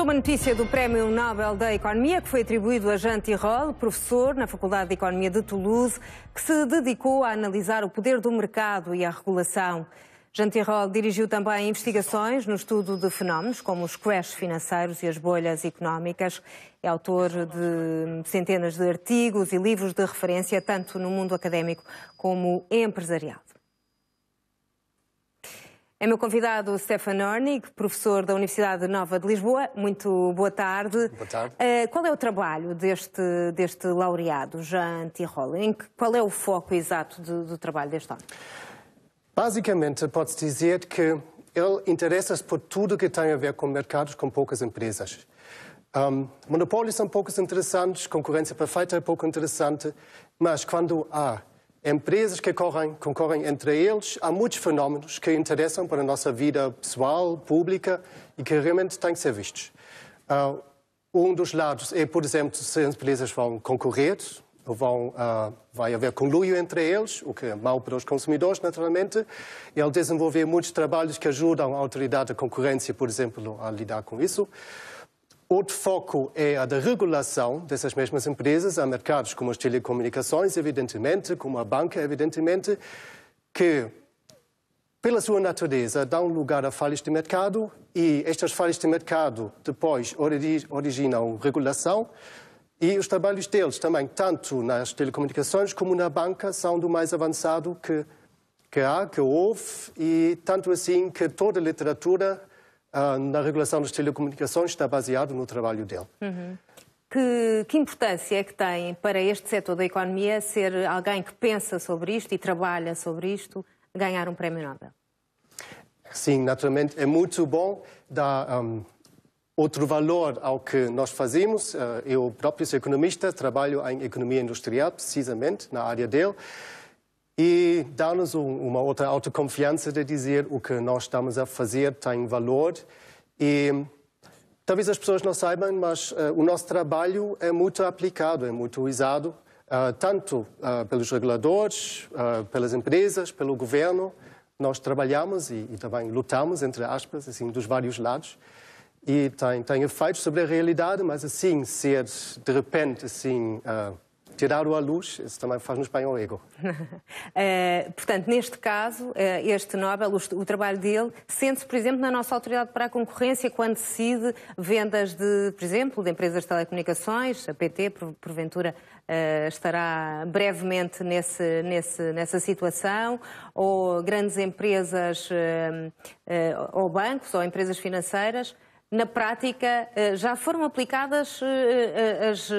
Saltou uma notícia do Prémio Nobel da Economia que foi atribuído a Jean Tirole, professor na Faculdade de Economia de Toulouse, que se dedicou a analisar o poder do mercado e a regulação. Jean Tirole dirigiu também investigações no estudo de fenómenos como os crashes financeiros e as bolhas económicas. É autor de centenas de artigos e livros de referência, tanto no mundo académico como empresarial. É meu convidado Stefan Ornig, professor da Universidade Nova de Lisboa. Muito boa tarde. Boa tarde. Uh, qual é o trabalho deste, deste laureado, Jean Tirole? Qual é o foco exato de, do trabalho deste homem? Basicamente, pode-se dizer que ele interessa-se por tudo que tem a ver com mercados com poucas empresas. Um, monopólios são poucos interessantes, concorrência perfeita é pouco interessante, mas quando há empresas que correm, concorrem entre eles. Há muitos fenómenos que interessam para a nossa vida pessoal, pública e que realmente têm que ser vistos. Uh, um dos lados é, por exemplo, se as empresas vão concorrer, vão, uh, vai haver conluio entre eles, o que é mau para os consumidores, naturalmente, e ao desenvolver muitos trabalhos que ajudam a autoridade da concorrência, por exemplo, a lidar com isso. Outro foco é a da regulação dessas mesmas empresas. Há mercados como as telecomunicações, evidentemente, como a banca, evidentemente, que, pela sua natureza, dão lugar a falhas de mercado e estas falhas de mercado depois originam regulação. E os trabalhos deles também, tanto nas telecomunicações como na banca, são do mais avançado que, que há, que houve, e tanto assim que toda a literatura ah, na regulação das telecomunicações está baseado no trabalho dele. Uhum. Que, que, importância é que tem para este setor da economia ser alguém que pensa sobre isto e trabalha sobre isto ganhar um prémio Nobel? Sim, naturalmente é muito bom dar um, outro valor ao que nós fazemos. Ah, eu próprio sou economista, trabalho em economia industrial, precisamente na área dele dá-nos uma outra autoconfiança de dizer o que nós estamos a fazer tem valor. E talvez as pessoas não saibam, mas uh, o nosso trabalho é muito aplicado, é muito usado, uh, tanto uh, pelos reguladores, pelas empresas, pelo governo. Nós trabalhamos e, e, também lutamos, entre aspas, assim, dos vários lados. E tem, tem efeitos sobre a realidade, mas assim, ser de repente assim ou a luz, isso também faz no espanhol ego. Eh, portanto, neste caso, eh, este Nobel, o, trabalho dele, sente-se, por exemplo, na nossa autoridade para a concorrência quando decide vendas de, por exemplo, de empresas de telecomunicações, a PT, porventura, eh, estará brevemente nesse, nesse, nessa situação, ou grandes empresas, ou bancos, ou empresas financeiras na prática já foram aplicadas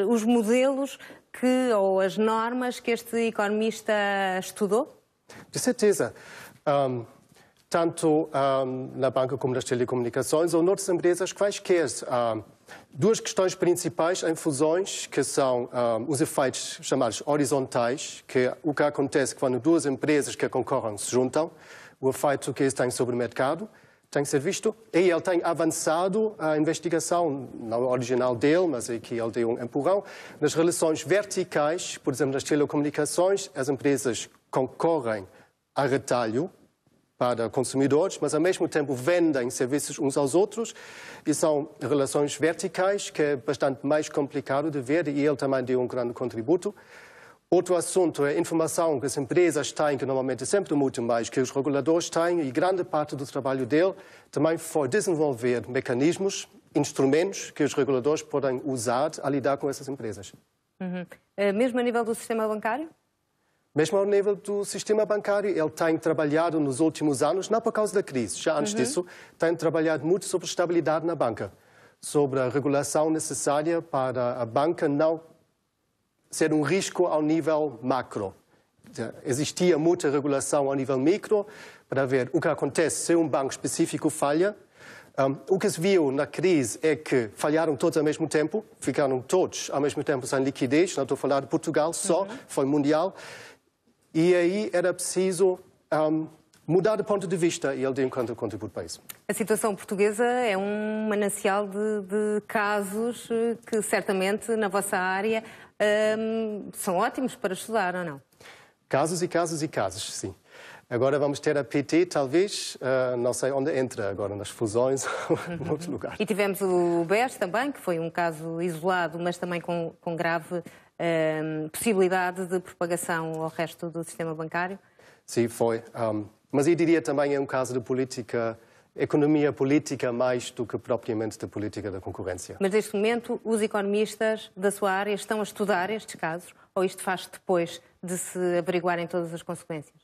os modelos que ou as normas que este economista estudou? De certeza. Um, tanto um, na banca como nas telecomunicações ou noutras empresas quaisquer. Um, duas questões principais em fusões, que são um, os efeitos chamados horizontais, que o que acontece quando duas empresas que concorrem se juntam, o efeito que isso tem sobre o mercado, tem ser visto. E ele tem avançado a investigação, não original dele, mas é que ele deu um empurrão, nas relações verticais, por exemplo, nas telecomunicações, as empresas concorrem a retalho para consumidores, mas ao mesmo tempo vendem serviços uns aos outros e são relações verticais que é bastante mais complicado de ver e ele também deu um grande contributo. Outro assunto é eh, a informação que as empresas têm, que normalmente sempre muito mais que os reguladores têm, e grande parte do trabalho dele também foi desenvolver mecanismos, instrumentos que os reguladores podem usar a lidar com essas empresas. Uhum. Eh, mesmo a nível do sistema bancário? Mesmo ao nível do sistema bancário, ele tem trabalhado nos últimos anos, não por causa da crise, já antes uhum. disso, tem trabalhado muito sobre estabilidade na banca, sobre a regulação necessária para a banca não ser um risco ao nível macro. Existia muita regulação ao nível micro para ver o que acontece se um banco específico falha. Um, o que se viu na crise é que falharam todos ao mesmo tempo, ficaram todos ao mesmo tempo sem liquidez. Não estou a falar de Portugal só, uhum. foi mundial. E aí era preciso um, mudar de ponto de vista e ele deu um canto contributo para isso. A situação portuguesa é um manancial de, de, casos eh, que certamente na vossa área um, são ótimos para estudar ou não? Casos e casos e casos, sim. Agora vamos ter a PT, talvez, uh, não sei onde entra agora, nas fusões ou em uhum. outros lugares. E tivemos o BES também, que foi um caso isolado, mas também com, com grave uh, possibilidade de propagação ao resto do sistema bancário. Sim, foi. Um, mas eu diria também é um caso de política economia política mais do que propriamente da política da concorrência. Mas neste momento, os economistas da sua área estão a estudar estes casos ou isto faz depois de se averiguarem todas as consequências?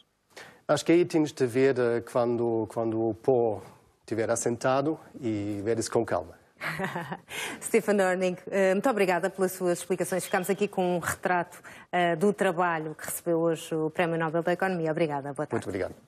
Acho que aí temos de ver eh, quando, quando o pó estiver assentado e ver isso com calma. Stephen Erning, eh, muito obrigada pelas suas explicações. Ficamos aqui com um retrato eh, do trabalho que recebeu hoje o Prémio Nobel da Economia. Obrigada, boa tarde. Muito obrigado.